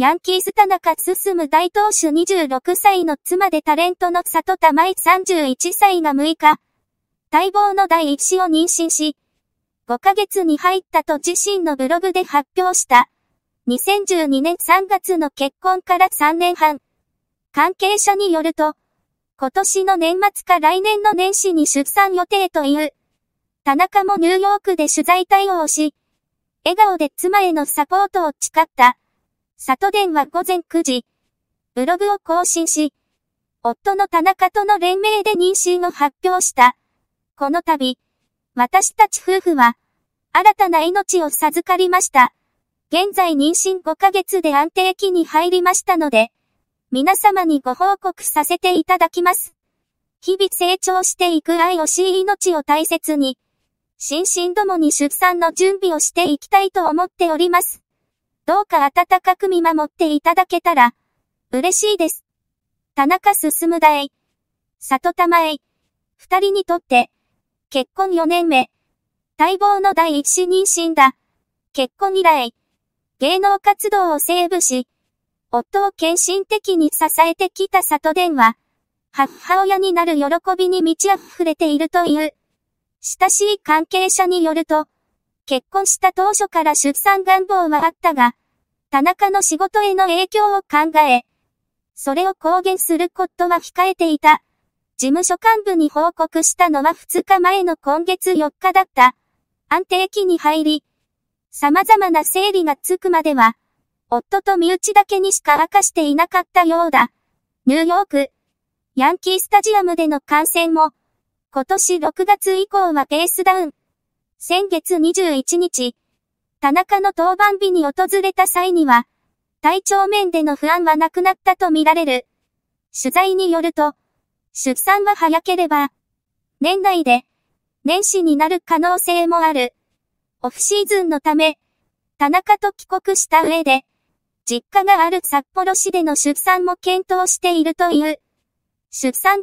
ヤンキース田中進大投手26歳の妻でタレントの里田舞31歳が6日、待望の第一子を妊娠し、5ヶ月に入ったと自身のブログで発表した。2012年3月の結婚から3年半。関係者によると、今年の年末か来年の年始に出産予定という。田中もニューヨークで取材対応し、笑顔で妻へのサポートを誓った。里電は午前9時、ブログを更新し、夫の田中との連名で妊娠を発表した。この度、私たち夫婦は、新たな命を授かりました。現在妊娠5ヶ月で安定期に入りましたので、皆様にご報告させていただきます。日々成長していく愛惜しい命を大切に、心身ともに出産の準備をしていきたいと思っております。どうか温かく見守っていただけたら、嬉しいです。田中進だい、里玉へ、二人にとって、結婚4年目、待望の第一子妊娠だ。結婚以来、芸能活動をセーブし、夫を献身的に支えてきた里伝は、母親になる喜びに満ち溢れているという、親しい関係者によると、結婚した当初から出産願望はあったが、田中の仕事への影響を考え、それを公言することは控えていた。事務所幹部に報告したのは2日前の今月4日だった。安定期に入り、様々な整理がつくまでは、夫と身内だけにしか明かしていなかったようだ。ニューヨーク、ヤンキースタジアムでの観戦も、今年6月以降はペースダウン。先月21日、田中の登板日に訪れた際には、体調面での不安はなくなったとみられる。取材によると、出産は早ければ、年内で、年始になる可能性もある。オフシーズンのため、田中と帰国した上で、実家がある札幌市での出産も検討しているという。出産